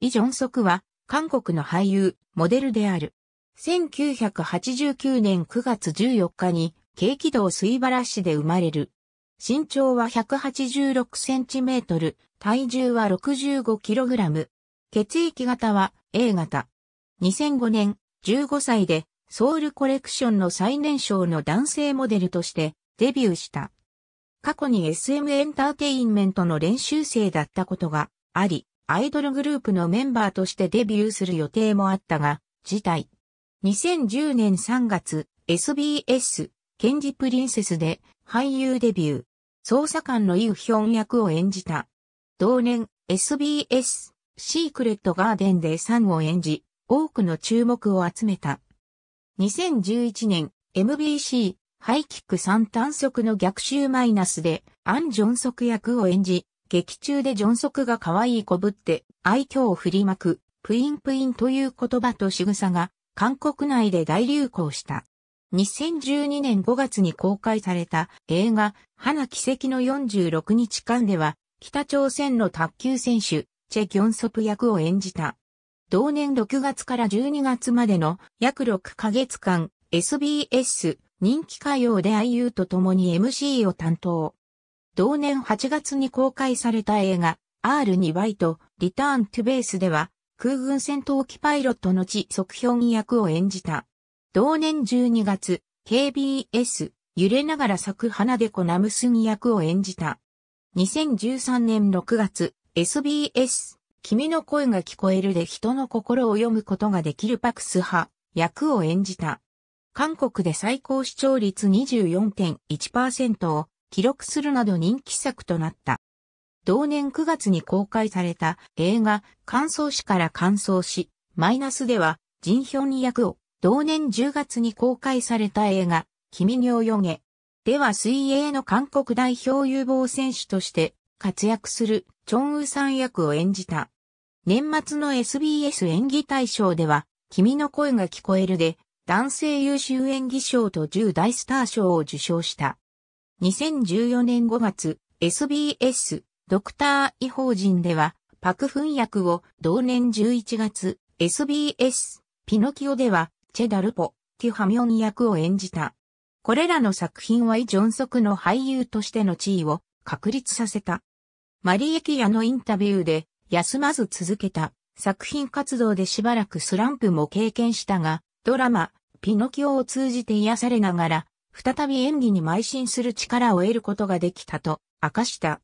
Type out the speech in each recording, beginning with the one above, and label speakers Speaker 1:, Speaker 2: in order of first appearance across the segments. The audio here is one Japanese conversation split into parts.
Speaker 1: イ・ジョンソクは、韓国の俳優、モデルである。1989年9月14日に、軽畿道水原市で生まれる。身長は186センチメートル、体重は65キログラム。血液型は A 型。2005年、15歳で、ソウルコレクションの最年少の男性モデルとしてデビューした。過去に SM エンターテインメントの練習生だったことがあり、アイドルグループのメンバーとしてデビューする予定もあったが、辞退。2010年3月、SBS、ケンジプリンセスで俳優デビュー。捜査官のイウヒョン役を演じた。同年、SBS、シークレットガーデンでサンを演じ、多くの注目を集めた。2011年、MBC、ハイキック3単足の逆襲マイナスで、アン・ジョンソク役を演じ、劇中でジョンソクが可愛いこぶって愛嬌を振りまく、プインプインという言葉と仕草が韓国内で大流行した。2012年5月に公開された映画、花奇跡の46日間では、北朝鮮の卓球選手、チェ・ギョンソプ役を演じた。同年6月から12月までの約6ヶ月間、SBS 人気歌謡で IU と共に MC を担当。同年8月に公開された映画 R2 バイトリターントゥベースでは空軍戦闘機パイロットの地即表役を演じた。同年12月、KBS、揺れながら咲く花で子ナムスギ役を演じた。2013年6月、SBS、君の声が聞こえるで人の心を読むことができるパクス派役を演じた。韓国で最高視聴率24.1%を記録するなど人気作となった。同年9月に公開された映画、乾燥誌から乾燥し、マイナスでは、人表に役を、同年10月に公開された映画、君に泳げ。では水泳の韓国代表有望選手として活躍するチョンウさん役を演じた。年末の SBS 演技大賞では、君の声が聞こえるで、男性優秀演技賞と10大スター賞を受賞した。2014年5月、SBS、ドクター医法人では、パクフン役を同年11月、SBS、ピノキオでは、チェダルポ、ティハミョン役を演じた。これらの作品はイ・ジョンソクの俳優としての地位を確立させた。マリエキアのインタビューで、休まず続けた作品活動でしばらくスランプも経験したが、ドラマ、ピノキオを通じて癒されながら、再び演技に邁進する力を得ることができたと明かした。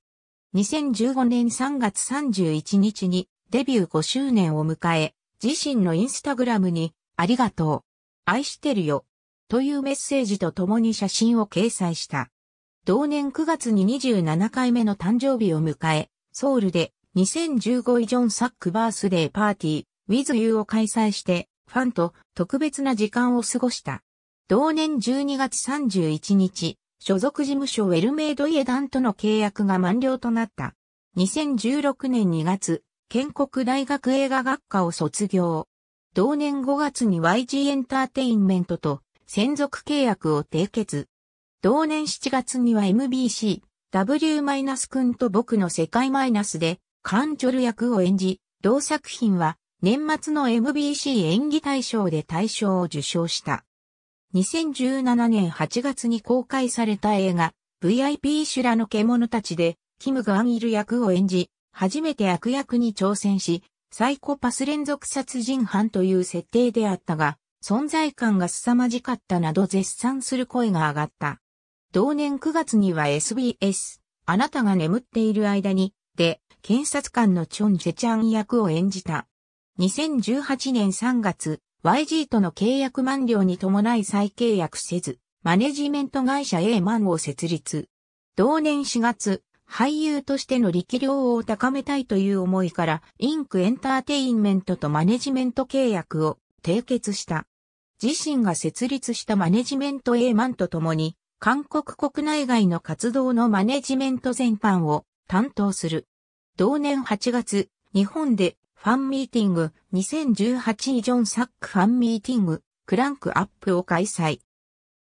Speaker 1: 2015年3月31日にデビュー5周年を迎え、自身のインスタグラムに、ありがとう、愛してるよ、というメッセージと共に写真を掲載した。同年9月に27回目の誕生日を迎え、ソウルで2015イジョンサックバースデーパーティー With You を開催して、ファンと特別な時間を過ごした。同年12月31日、所属事務所ウェルメイドイエダンとの契約が満了となった。2016年2月、建国大学映画学科を卒業。同年5月に YG エンターテインメントと専属契約を締結。同年7月には MBC、W- 君と僕の世界マイナスで、カンチョル役を演じ、同作品は年末の MBC 演技大賞で大賞を受賞した。2017年8月に公開された映画、VIP 修羅の獣たちで、キム・ガンイル役を演じ、初めて悪役に挑戦し、サイコパス連続殺人犯という設定であったが、存在感が凄まじかったなど絶賛する声が上がった。同年9月には SBS、あなたが眠っている間に、で、検察官のチョン・ジェチャン役を演じた。2018年3月、YG との契約満了に伴い再契約せず、マネジメント会社 A マンを設立。同年4月、俳優としての力量を高めたいという思いから、インクエンターテインメントとマネジメント契約を締結した。自身が設立したマネジメント A マンと共に、韓国国内外の活動のマネジメント全般を担当する。同年8月、日本でファンミーティング2018イジョンサックファンミーティングクランクアップを開催。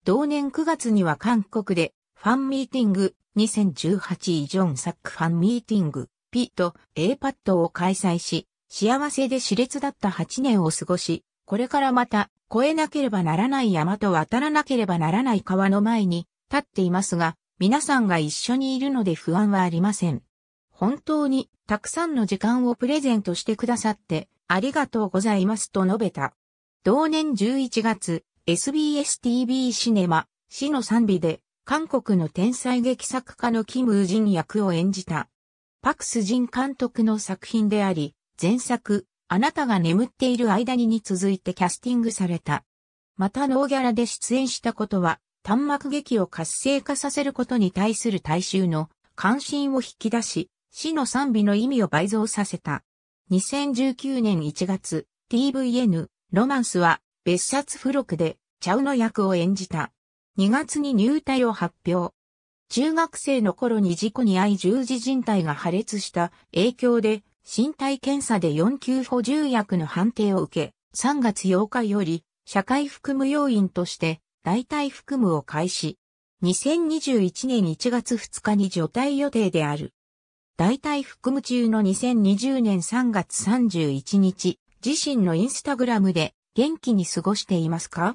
Speaker 1: 同年9月には韓国でファンミーティング2018イジョンサックファンミーティング P と A パッドを開催し、幸せで熾烈だった8年を過ごし、これからまた越えなければならない山と渡らなければならない川の前に立っていますが、皆さんが一緒にいるので不安はありません。本当にたくさんの時間をプレゼントしてくださってありがとうございますと述べた。同年11月、SBS TV シネマ、死の賛美で、韓国の天才劇作家のキム・ウジン役を演じた。パクス・ジン監督の作品であり、前作、あなたが眠っている間にに続いてキャスティングされた。またノーギャラで出演したことは、端幕劇を活性化させることに対する大衆の関心を引き出し、死の賛美の意味を倍増させた。2019年1月、TVN、ロマンスは別冊付録で、チャウの役を演じた。2月に入隊を発表。中学生の頃に事故に遭い十字人体が破裂した影響で、身体検査で4級補充薬の判定を受け、3月8日より、社会服務要員として、代替服務を開始。2021年1月2日に除隊予定である。大体服務中の2020年3月31日、自身のインスタグラムで元気に過ごしていますか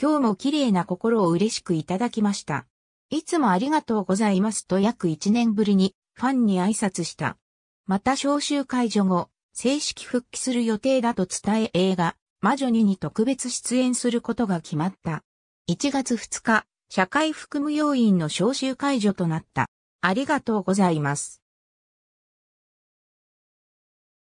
Speaker 1: 今日も綺麗な心を嬉しくいただきました。いつもありがとうございますと約1年ぶりにファンに挨拶した。また招集解除後、正式復帰する予定だと伝え映画、魔女にに特別出演することが決まった。1月2日、社会服務要員の招集解除となった。ありがとうございます。